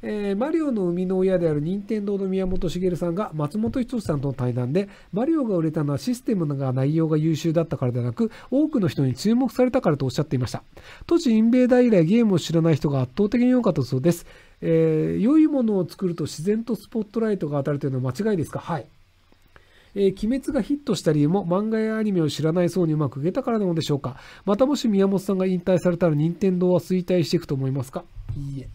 えー、マリオの生みの親である任天堂の宮本茂さんが松本人志さんとの対談で、マリオが売れたのはシステムが内容が優秀だったからではなく、多くの人に注目されたからとおっしゃっていました。当時インベーダー以来ゲームを知らない人が圧倒的に多かったそうです。えー、良いものを作ると自然とスポットライトが当たるというのは間違いですかはい。えー、鬼滅がヒットした理由も漫画やアニメを知らない層にうまく受けたからなのでしょうかまたもし宮本さんが引退されたら任天堂は衰退していくと思いますかいいえ。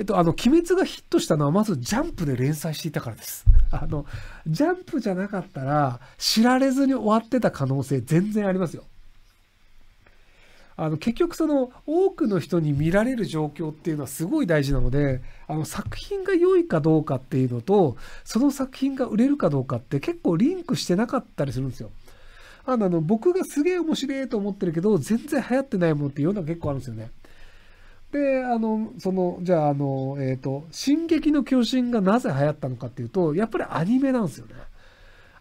えっと、あの、鬼滅がヒットしたのはまずジャンプで連載していたからです。あの、ジャンプじゃなかったら、知られずに終わってた可能性全然ありますよ。あの、結局その、多くの人に見られる状況っていうのはすごい大事なので、あの、作品が良いかどうかっていうのと、その作品が売れるかどうかって結構リンクしてなかったりするんですよ。あの、僕がすげえ面白いと思ってるけど、全然流行ってないものっていうのは結構あるんですよね。で、あの、その、じゃあ、あの、えっ、ー、と、進撃の巨人がなぜ流行ったのかっていうと、やっぱりアニメなんですよね。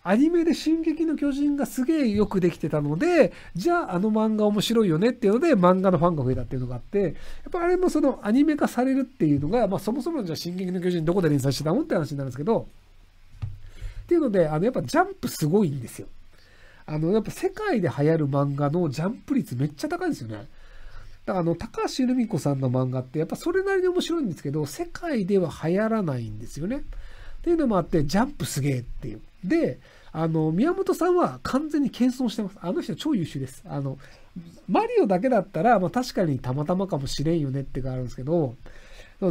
アニメで進撃の巨人がすげえよくできてたので、じゃああの漫画面白いよねっていうので漫画のファンが増えたっていうのがあって、やっぱあれもそのアニメ化されるっていうのが、まあそもそもじゃあ進撃の巨人どこで連載してたのって話になるんですけど、っていうので、あのやっぱジャンプすごいんですよ。あのやっぱ世界で流行る漫画のジャンプ率めっちゃ高いんですよね。だからあの、高橋留美子さんの漫画って、やっぱそれなりに面白いんですけど、世界では流行らないんですよね。っていうのもあって、ジャンプすげえっていう。で、あの、宮本さんは完全に謙遜してます。あの人超優秀です。あの、マリオだけだったら、まあ確かにたまたまかもしれんよねってがあるんですけど、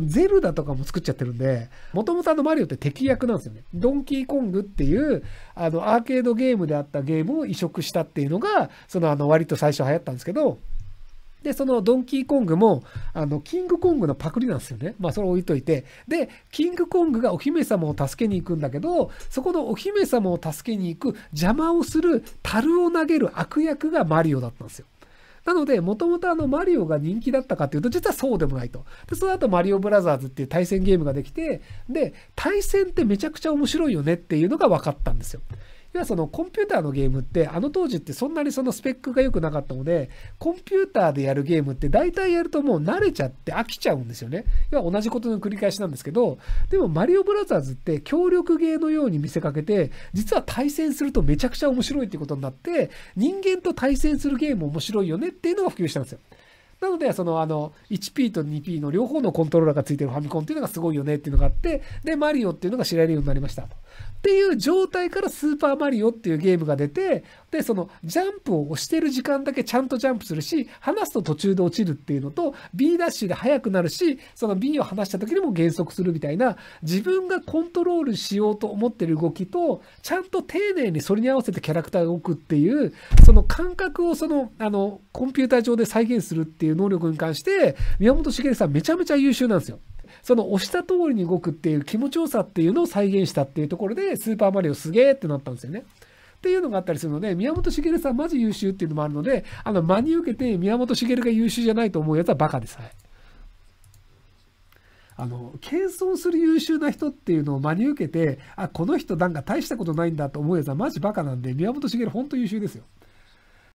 ゼルダとかも作っちゃってるんで、もともとあのマリオって敵役なんですよね。ドンキーコングっていう、あの、アーケードゲームであったゲームを移植したっていうのが、そのあの、割と最初流行ったんですけど、で、そのドンキーコングも、あの、キングコングのパクリなんですよね。まあ、それ置いといて。で、キングコングがお姫様を助けに行くんだけど、そこのお姫様を助けに行く邪魔をする樽を投げる悪役がマリオだったんですよ。なので、もともとあのマリオが人気だったかっていうと、実はそうでもないと。で、その後マリオブラザーズっていう対戦ゲームができて、で、対戦ってめちゃくちゃ面白いよねっていうのが分かったんですよ。要はそのコンピューターのゲームってあの当時ってそんなにそのスペックが良くなかったのでコンピューターでやるゲームって大体やるともう慣れちゃって飽きちゃうんですよね要は同じことの繰り返しなんですけどでもマリオブラザーズって協力ゲーのように見せかけて実は対戦するとめちゃくちゃ面白いっていうことになって人間と対戦するゲーム面白いよねっていうのが普及したんですよなので、その、あの、1P と 2P の両方のコントローラーがついてるファミコンっていうのがすごいよねっていうのがあって、で、マリオっていうのが知られるようになりました。っていう状態からスーパーマリオっていうゲームが出て、で、そのジャンプを押してる時間だけちゃんとジャンプするし、離すと途中で落ちるっていうのと、B ダッシュで速くなるし、その B を離した時でも減速するみたいな、自分がコントロールしようと思ってる動きと、ちゃんと丁寧にそれに合わせてキャラクターが置くっていう、その感覚をその、あの、コンピューター上で再現するっていう能力に関して、宮本茂さんめちゃめちゃ優秀なんですよ。その押した通りに動くっていう気持ちよさっていうのを再現したっていうところで、スーパーマリオすげーってなったんですよね。っていうのがあったりするので、宮本茂さんマジ優秀っていうのもあるので、あの、真に受けて宮本茂が優秀じゃないと思うやつはバカでさえ。あの、謙遜する優秀な人っていうのを真に受けて、あ、この人なんか大したことないんだと思うやつはマジバカなんで、宮本茂本当優秀ですよ。